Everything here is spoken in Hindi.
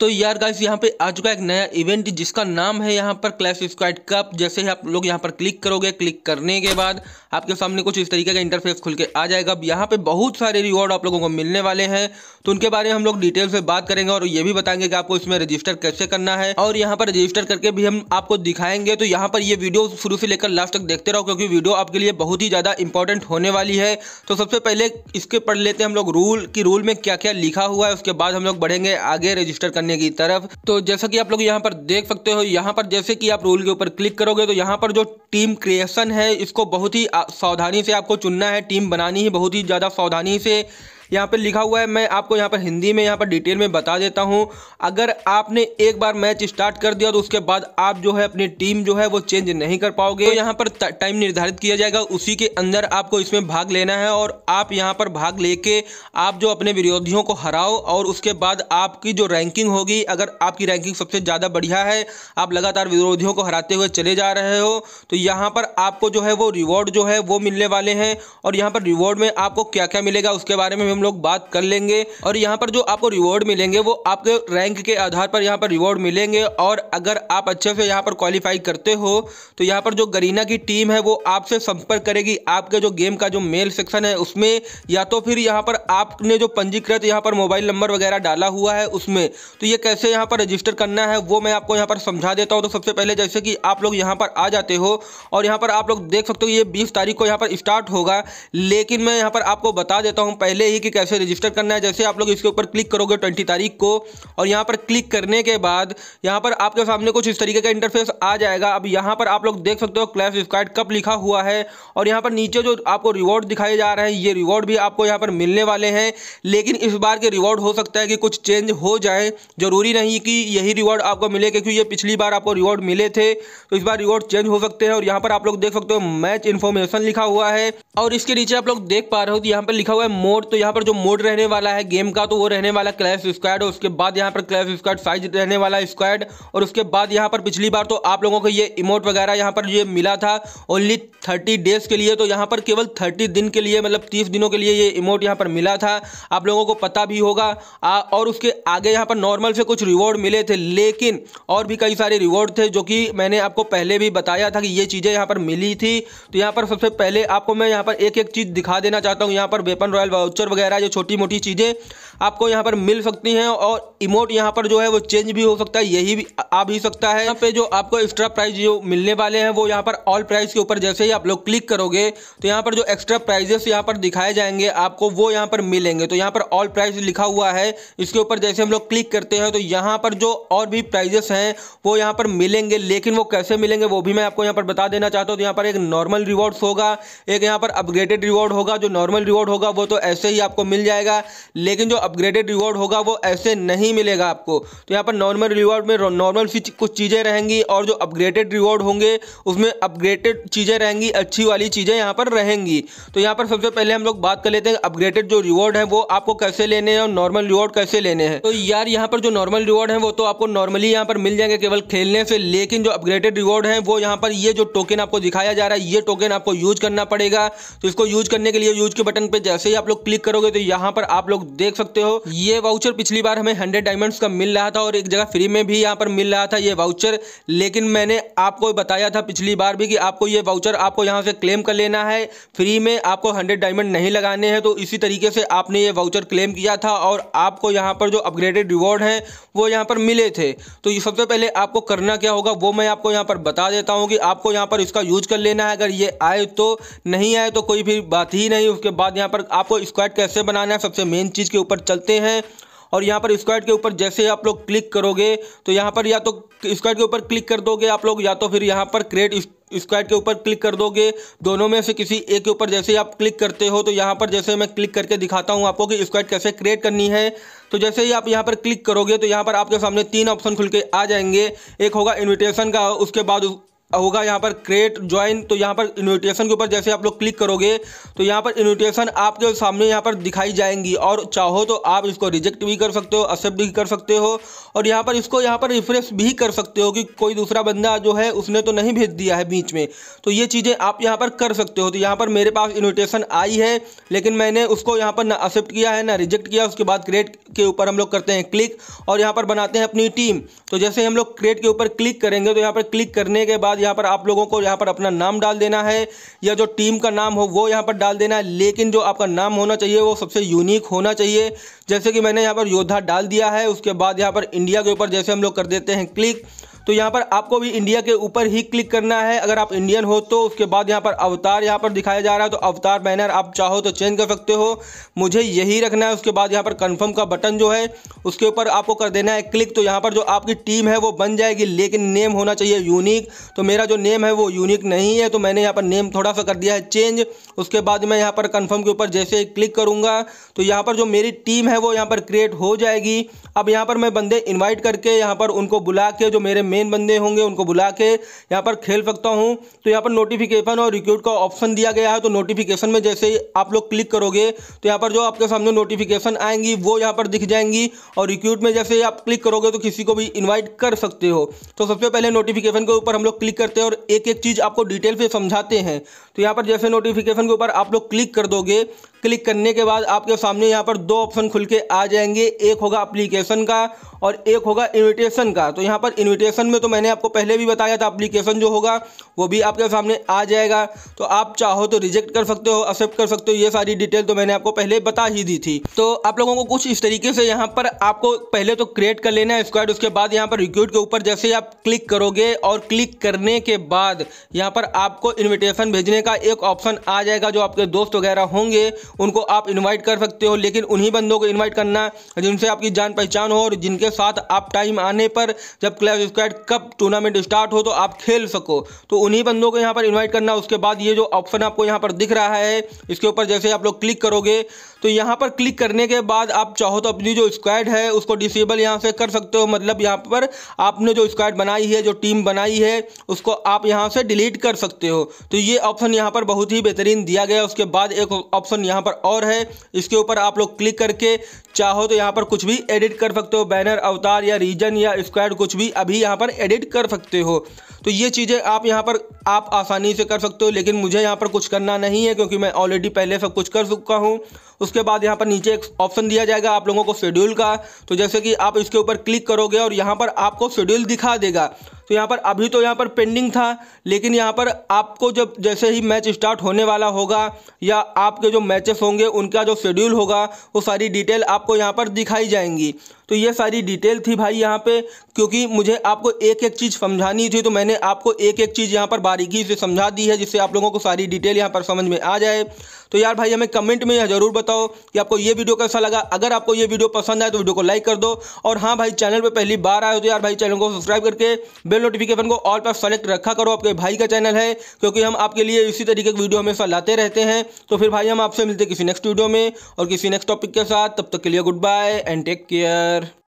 तो यार गाइस यहाँ पे आ चुका एक नया इवेंट जिसका नाम है यहाँ पर क्लैश स्क्वाइड कप जैसे ही आप लोग यहाँ पर क्लिक करोगे क्लिक करने के बाद आपके सामने कुछ इस तरीके का इंटरफेस खुल के आ जाएगा अब यहाँ पे बहुत सारे रिवॉर्ड आप लोगों को मिलने वाले हैं तो उनके बारे में हम लोग डिटेल से बात करेंगे और ये भी बताएंगे कि आपको इसमें रजिस्टर कैसे करना है और यहाँ पर रजिस्टर करके भी हम आपको दिखाएंगे तो यहाँ पर ये वीडियो शुरू से लेकर लास्ट तक देखते रहो क्योंकि वीडियो आपके लिए बहुत ही ज़्यादा इंपॉर्टेंट होने वाली है तो सबसे पहले इसके पढ़ लेते हैं हम लोग रूल की रूल में क्या क्या लिखा हुआ है उसके बाद हम लोग बढ़ेंगे आगे रजिस्टर करने करने की तरफ तो जैसा कि आप लोग यहाँ पर देख सकते हो यहाँ पर जैसे कि आप रूल के ऊपर क्लिक करोगे तो यहाँ पर जो टीम क्रिएशन है इसको बहुत ही सावधानी से आपको चुनना है टीम बनानी ही बहुत ही ज़्यादा सावधानी से यहाँ पर लिखा हुआ है मैं आपको यहाँ पर हिंदी में यहाँ पर डिटेल में बता देता हूँ अगर आपने एक बार मैच स्टार्ट कर दिया तो उसके बाद आप जो है अपनी टीम जो है वो चेंज नहीं कर पाओगे तो यहाँ पर टाइम निर्धारित किया जाएगा उसी के अंदर आपको इसमें भाग लेना है और आप यहाँ पर भाग लेके आप जो अपने विरोधियों को हराओ और उसके बाद आपकी जो रैंकिंग होगी अगर आपकी रैंकिंग सबसे ज़्यादा बढ़िया है आप लगातार विरोधियों को हराते हुए चले जा रहे हो तो यहाँ पर आपको जो है वो रिवॉर्ड जो है वो मिलने वाले हैं और यहाँ पर रिवॉर्ड में आपको क्या क्या मिलेगा उसके बारे में हम हम लोग बात कर लेंगे और यहाँ पर जो आपको रिवॉर्ड मिलेंगे वो आपके रैंक के आधार पर यहाँ पर रिवॉर्ड मिलेंगे और अगर आप अच्छे से यहाँ पर क्वालिफाई करते हो तो यहाँ पर जो गरीना की टीम है वो आपसे संपर्क करेगी आपके जो गेम का जो मेल सेक्शन है उसमें या तो फिर यहाँ पर आपने जो पंजीकृत यहाँ पर मोबाइल नंबर वगैरह डाला हुआ है उसमें तो ये कैसे यहाँ पर रजिस्टर करना है वो मैं आपको यहाँ पर समझा देता हूँ तो सबसे पहले जैसे कि आप लोग यहाँ पर आ जाते हो और यहाँ पर आप लोग देख सकते हो ये बीस तारीख को यहाँ पर स्टार्ट होगा लेकिन मैं यहाँ पर आपको बता देता हूँ पहले ही कि कि कैसे रजिस्टर करना है जैसे आप लोग इसके ऊपर क्लिक करोगे ट्वेंटी तारीख को और यहाँ पर क्लिक करने के बाद यहाँ पर आपके सामने कुछ इस तरीके का इंटरफेस आ जाएगा अब यहाँ पर आप लोग देख सकते हो क्लैश स्क्वाड कब लिखा हुआ है और यहाँ पर नीचे जो आपको रिवॉर्ड दिखाए जा रहे हैं ये रिवॉर्ड भी आपको यहाँ पर मिलने वाले हैं लेकिन इस बार के रिवॉर्ड हो सकता है कि कुछ चेंज हो जाए ज़रूरी नहीं कि यही रिवॉर्ड आपको मिले क्योंकि ये पिछली बार आपको रिवॉर्ड मिले थे तो इस बार रिवॉर्ड चेंज हो सकते हैं और यहाँ पर आप लोग देख सकते हो मैच इन्फॉर्मेशन लिखा हुआ है और इसके नीचे आप लोग देख पा रहे हो तो यहाँ पर लिखा हुआ है मोड तो यहाँ पर पर जो मोड रहने वाला है गेम का तो वो रहने वाला क्लैश स्क्वाड और उसके बाद यहाँ पर क्लैश स्क्वाड साइज रहने वाला स्क्वाड और उसके बाद यहाँ पर पिछली बार तो आप लोगों को ये इमोट वगैरह यहाँ पर ये मिला था ओनली थर्टी डेज के लिए तो यहाँ पर केवल थर्टी दिन के लिए मतलब तीस दिनों के लिए ये इमोट यहाँ पर मिला था आप लोगों को पता भी होगा और उसके आगे यहाँ पर नॉर्मल से कुछ रिवॉर्ड मिले थे लेकिन और भी कई सारे रिवॉर्ड थे जो कि मैंने आपको पहले भी बताया था कि ये चीज़ें यहाँ पर मिली थी तो यहाँ पर सबसे पहले आपको मैं यहाँ पर एक एक चीज़ दिखा देना चाहता हूँ यहाँ पर वेपन रॉयल वाउचर वगैरह जो छोटी मोटी चीज़ें आपको यहाँ पर मिल सकती हैं और इमोट यहाँ पर जो है वो चेंज भी हो सकता है यही भी आ भी सकता है यहाँ पे जो आपको एक्स्ट्रा प्राइज जो मिलने वाले हैं वो यहाँ पर ऑल प्राइस के ऊपर जैसे ही आप लोग क्लिक करोगे तो यहाँ पर जो एक्स्ट्रा प्राइजेस यहाँ पर दिखाए जाएंगे आपको वो यहाँ पर मिलेंगे तो यहाँ पर ऑल प्राइस लिखा हुआ है इसके ऊपर जैसे हम लोग क्लिक करते हैं तो यहाँ पर जो और भी प्राइजेस हैं वो यहाँ पर मिलेंगे लेकिन वो कैसे मिलेंगे वो भी मैं आपको यहाँ पर बता देना चाहता हूँ तो यहाँ पर एक नॉर्मल रिवॉर्ड्स होगा एक यहाँ पर अपग्रेडेड रिवॉर्ड होगा जो नॉर्मल रिवॉर्ड होगा वो तो ऐसे ही आपको मिल जाएगा लेकिन जो अपग्रेडेड रिवॉर्ड होगा वो ऐसे नहीं मिलेगा आपको तो यहाँ पर नॉर्मल रिवॉर्ड में नॉर्मल कुछ चीज़ें रहेंगी और जो अपग्रेडेड रिवॉर्ड होंगे उसमें अपग्रेडेड चीज़ें रहेंगी अच्छी वाली चीज़ें यहाँ पर रहेंगी तो यहाँ पर सबसे पहले हम लोग बात कर लेते हैं अपग्रेडेड जो रिवॉर्ड है वो आपको कैसे लेने हैं और नॉर्मल रिवॉर्ड कैसे लेने हैं तो यार यहाँ पर जो नॉर्मल रिवॉर्ड है वो तो आपको नॉर्मली यहाँ पर मिल जाएंगे केवल खेलने से लेकिन जो अपग्रेडेड रिवॉर्ड है वो यहाँ पर ये जो टोकन आपको दिखाया जा रहा है ये टोकन आपको यूज करना पड़ेगा तो इसको यूज करने के लिए यूज के बटन पर जैसे ही आप लोग क्लिक करोगे तो यहाँ पर आप लोग देख सकते सकते हो ये वाउचर पिछली बार हमें हंड्रेड डायमंड्स का मिल रहा था और एक जगह फ्री में भी यहाँ पर मिल रहा था ये वाउचर लेकिन मैंने आपको बताया था पिछली बार भी कि आपको ये वाउचर आपको यहाँ से क्लेम कर लेना है फ्री में आपको हंड्रेड डायमंड नहीं लगाने हैं तो इसी तरीके से आपने ये वाउचर क्लेम किया था और आपको यहाँ पर जो अपग्रेडेड रिवॉर्ड हैं वो यहाँ पर मिले थे तो ये सबसे पहले आपको करना क्या होगा वो मैं आपको यहाँ पर बता देता हूँ कि आपको यहाँ पर इसका यूज कर लेना है अगर ये आए तो नहीं आए तो कोई भी बात ही नहीं उसके बाद यहाँ पर आपको स्क्वाड कैसे बनाना है सबसे मेन चीज़ के ऊपर पर चलते हैं और यहाँ पर स्क्वाड के ऊपर जैसे आप लोग क्लिक करोगे तो यहाँ पर या तो स्क्वाड के ऊपर क्लिक कर दोगे आप लोग या तो फिर यहाँ पर क्रिएट स्क्वाड के ऊपर क्लिक कर दोगे दोनों में से किसी एक के ऊपर जैसे ही आप क्लिक करते हो तो यहाँ पर जैसे मैं क्लिक करके दिखाता हूँ आपको कि स्क्वाड कैसे क्रिएट करनी है तो जैसे ही आप यहाँ पर क्लिक करोगे तो यहाँ पर आपके सामने तीन ऑप्शन खुल के आ जाएंगे एक होगा इन्विटेशन का उसके बाद होगा यहाँ पर क्रिएट ज्वाइन तो यहाँ पर इन्विटेशन के ऊपर जैसे आप लोग क्लिक करोगे तो यहाँ पर इन्विटेशन आपके सामने यहाँ पर दिखाई जाएंगी और चाहो तो आप इसको रिजेक्ट भी कर सकते हो एक्सेप्ट भी कर सकते हो और यहाँ पर इसको यहाँ पर रिफ्रेश भी कर सकते हो कि कोई दूसरा बंदा जो है उसने तो नहीं भेज दिया है बीच में तो ये चीज़ें आप यहाँ पर कर सकते हो तो यहाँ पर मेरे पास इन्विटेशन आई है लेकिन मैंने उसको यहाँ पर ना एक्सेप्ट किया है ना रिजेक्ट किया उसके बाद क्रिएट के ऊपर हम लोग करते हैं क्लिक और यहाँ पर बनाते हैं अपनी टीम तो जैसे हम लोग क्रिएट के ऊपर क्लिक करेंगे तो यहाँ पर क्लिक करने के बाद यहाँ पर आप लोगों को यहाँ पर अपना नाम डाल देना है या जो टीम का नाम हो वो यहाँ पर डाल देना है लेकिन जो आपका नाम होना चाहिए वो सबसे यूनिक होना चाहिए जैसे कि मैंने यहाँ पर योद्धा डाल दिया है उसके बाद यहाँ पर इंडिया के ऊपर जैसे हम लोग कर देते हैं क्लिक तो यहाँ पर आपको भी इंडिया के ऊपर ही क्लिक करना है अगर आप इंडियन हो तो उसके बाद यहाँ पर अवतार यहाँ पर दिखाया जा रहा है तो अवतार बैनर आप चाहो तो चेंज कर सकते हो मुझे यही रखना है उसके बाद यहाँ पर कन्फर्म का बटन जो है उसके ऊपर आपको कर देना है क्लिक तो यहाँ पर जो आपकी टीम है वो बन जाएगी लेकिन नेम होना चाहिए यूनिक तो मेरा जो नेम है वो यूनिक नहीं है तो मैंने यहाँ पर नेम थोड़ा सा कर दिया है चेंज उसके बाद मैं यहाँ पर कन्फर्म के ऊपर जैसे क्लिक करूँगा तो यहाँ पर जो मेरी टीम है वो यहाँ पर क्रिएट हो जाएगी अब यहाँ पर मैं बंदे इन्वाइट करके यहाँ पर उनको बुला के जो मेरे मेन मेन बंदे होंगे उनको बुला के यहाँ पर खेल सकता हूँ तो यहाँ पर नोटिफिकेशन और रिक्यूट का ऑप्शन दिया गया है तो नोटिफिकेशन में जैसे ही आप लोग क्लिक करोगे तो यहाँ पर जो आपके सामने नोटिफिकेशन आएंगी वो यहाँ पर दिख जाएंगी और रिक्यूट में जैसे ही आप क्लिक करोगे तो किसी को भी इन्वाइट कर सकते हो तो सबसे पहले नोटिफिकेशन के ऊपर हम लोग क्लिक करते हैं और एक एक चीज़ आपको डिटेल से समझाते हैं तो यहाँ पर जैसे नोटिफिकेशन के ऊपर आप लोग क्लिक कर दोगे क्लिक करने के बाद आपके सामने यहाँ पर दो ऑप्शन खुल के आ जाएंगे एक होगा अप्लीकेशन का और एक होगा इनविटेशन का तो यहाँ पर इनविटेशन में तो मैंने आपको पहले भी बताया था अप्लीकेशन जो होगा वो भी आपके सामने आ जाएगा तो आप चाहो तो रिजेक्ट कर सकते हो एक्सेप्ट कर सकते हो ये सारी डिटेल तो मैंने आपको पहले बता ही दी थी तो आप लोगों को कुछ इस तरीके से यहाँ पर आपको पहले तो क्रिएट कर लेना है स्क्वाड उसके बाद यहाँ पर रिक्यूट के ऊपर जैसे आप क्लिक करोगे और क्लिक करने के बाद यहाँ पर आपको इन्विटेशन भेजने का एक ऑप्शन आ जाएगा जो आपके दोस्त वगैरह होंगे उनको आप इन्वाइट कर सकते हो लेकिन उन्हीं बंदों को इन्वाइट करना जिनसे आपकी जान पहचान हो और जिनके साथ आप टाइम आने पर जब clash squad cup tournament start हो तो आप खेल सको तो उन्हीं बंदों को यहाँ पर इन्वाइट करना उसके बाद ये जो ऑप्शन आपको यहाँ पर दिख रहा है इसके ऊपर जैसे आप लोग क्लिक करोगे तो यहाँ पर क्लिक करने के बाद आप चाहो तो अपनी जो स्क्वाड है उसको डिसेबल यहाँ से कर सकते हो मतलब यहाँ पर आपने जो स्क्वाड बनाई है जो टीम बनाई है उसको आप यहाँ से डिलीट कर सकते हो तो ये ऑप्शन यहाँ पर बहुत ही बेहतरीन दिया गया उसके बाद एक ऑप्शन यहाँ पर और है इसके ऊपर आप लोग क्लिक करके चाहो तो यहाँ पर कुछ भी एडिट कर सकते हो बैनर अवतार या रीजन या स्क्वाड कुछ भी अभी यहाँ पर एडिट कर सकते हो तो ये चीज़ें आप यहाँ पर आप आसानी से कर सकते हो लेकिन मुझे यहाँ पर कुछ करना नहीं है क्योंकि मैं ऑलरेडी पहले सब कुछ कर चुका हूँ उसके बाद यहाँ पर नीचे एक ऑप्शन दिया जाएगा आप लोगों को शेड्यूल का तो जैसे कि आप इसके ऊपर क्लिक करोगे और यहाँ पर आपको शेड्यूल दिखा देगा तो यहाँ पर अभी तो यहाँ पर पेंडिंग था लेकिन यहाँ पर आपको जब जैसे ही मैच स्टार्ट होने वाला होगा या आपके जो मैचेस होंगे उनका जो शेड्यूल होगा वो सारी डिटेल आपको यहाँ पर दिखाई जाएंगी तो ये सारी डिटेल थी भाई यहाँ पे क्योंकि मुझे आपको एक एक चीज़ समझानी थी तो मैंने आपको एक एक चीज़ यहाँ पर बारीकी से समझा दी है जिससे आप लोगों को सारी डिटेल यहाँ पर समझ में आ जाए तो यार भाई हमें कमेंट में यह ज़रूर बताओ कि आपको ये वीडियो कैसा लगा अगर आपको ये वीडियो पसंद आए तो वीडियो को लाइक कर दो और हाँ भाई चैनल पर पहली बार आए हो तो यार भाई चैनल को सब्सक्राइब करके बेल बेल नोटिफिकेशन को ऑल पर सेलेक्ट रखा करो आपके भाई का चैनल है क्योंकि हम आपके लिए इसी तरीके की वीडियो हमेशा लाते रहते हैं तो फिर भाई हम आपसे मिलते किसी नेक्स्ट वीडियो में और किसी नेक्स्ट टॉपिक के साथ तब तक के लिए goodbye and take care